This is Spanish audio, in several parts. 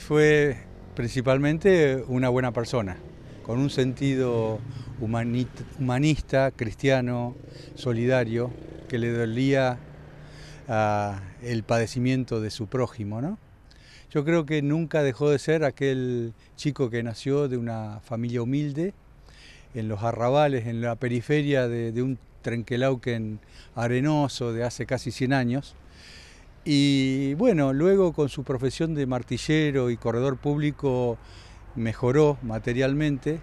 Fue principalmente una buena persona, con un sentido humanista, cristiano, solidario, que le dolía ah, el padecimiento de su prójimo. ¿no? Yo creo que nunca dejó de ser aquel chico que nació de una familia humilde, en los arrabales, en la periferia de, de un trenquelauquen arenoso de hace casi 100 años, y bueno, luego con su profesión de martillero y corredor público mejoró materialmente.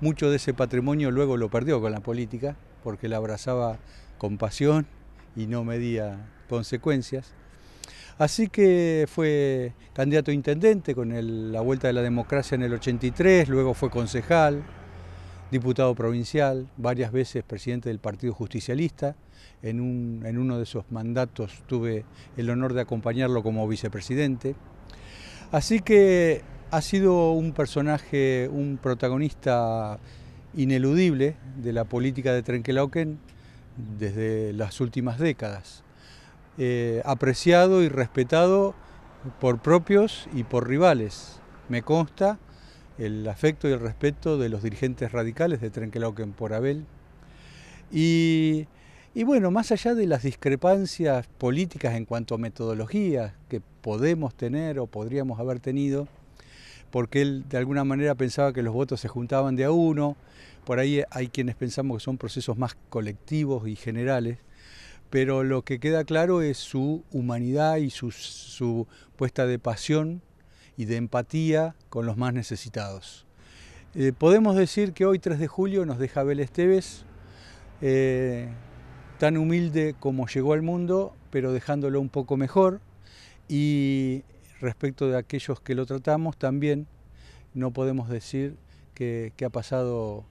Mucho de ese patrimonio luego lo perdió con la política, porque la abrazaba con pasión y no medía consecuencias. Así que fue candidato a intendente con la vuelta de la democracia en el 83, luego fue concejal, diputado provincial, varias veces presidente del Partido Justicialista, en, uno de sus mandatos tuve el honor de acompañarlo como vicepresidente. Así que ha sido un personaje, un protagonista ineludible de la política de Trenkelauken desde las últimas décadas. Eh, apreciado y respetado por propios y por rivales. Me consta el afecto y el respeto de los dirigentes radicales de Trenkelauken por Abel. Y y bueno, más allá de las discrepancias políticas en cuanto a metodologías que podemos tener o podríamos haber tenido, porque él de alguna manera pensaba que los votos se juntaban de a uno, por ahí hay quienes pensamos que son procesos más colectivos y generales, pero lo que queda claro es su humanidad y su, puesta de pasión y de empatía con los más necesitados. Eh, podemos decir que hoy 3 de julio nos deja Abel Esteves. Eh, tan humilde como llegó al mundo, pero dejándolo un poco mejor. Y respecto de aquellos que lo tratamos, también no podemos decir que, ha pasado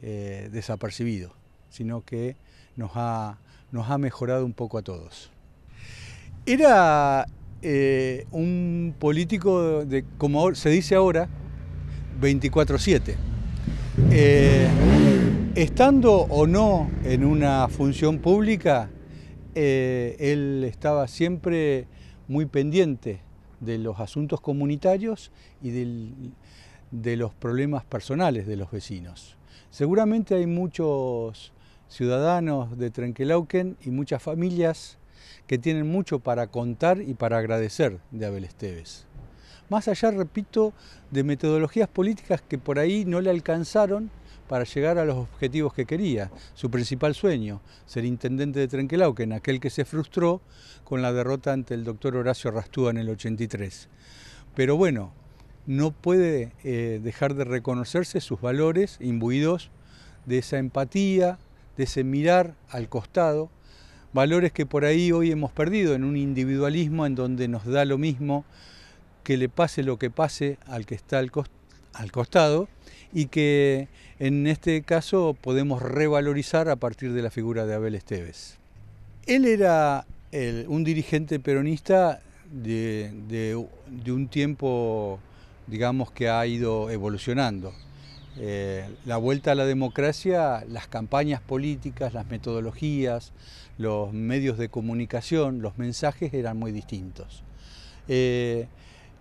eh, desapercibido, sino que nos ha, mejorado un poco a todos. Era eh, un político de, como se dice ahora, 24-7. Estando o no en una función pública, eh, él estaba siempre muy pendiente de los asuntos comunitarios y de los problemas personales de los vecinos. Seguramente hay muchos ciudadanos de Trenquelauquen y muchas familias que tienen mucho para contar y para agradecer de Abel Esteves. Más allá, repito, de metodologías políticas que por ahí no le alcanzaron para llegar a los objetivos que quería, su principal sueño, ser intendente de en aquel que se frustró con la derrota ante el doctor Horacio Rastúa en el 83. Pero bueno, no puede eh, dejar de reconocerse sus valores imbuidos de esa empatía, de ese mirar al costado, valores que por ahí hoy hemos perdido en un individualismo en donde nos da lo mismo que le pase lo que pase al que está al, al costado y que en este caso podemos revalorizar a partir de la figura de Abel Esteves. Él era un dirigente peronista de, un tiempo, digamos, que ha ido evolucionando. Eh, la vuelta a la democracia, las campañas políticas, las metodologías, los medios de comunicación, los mensajes eran muy distintos. Eh,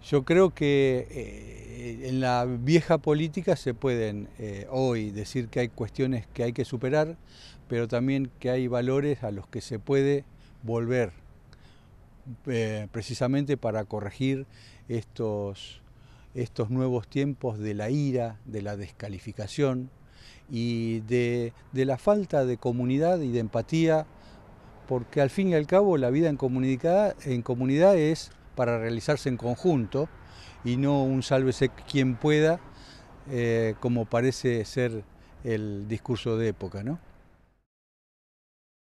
yo creo que eh, en la vieja política se pueden eh, hoy decir que hay cuestiones que hay que superar, pero también que hay valores a los que se puede volver eh, precisamente para corregir estos, estos nuevos tiempos de la ira, de la descalificación y de, la falta de comunidad y de empatía, porque al fin y al cabo la vida en comunidad, en comunidad es para realizarse en conjunto y no un sálvese quien pueda, eh, como parece ser el discurso de época, ¿no?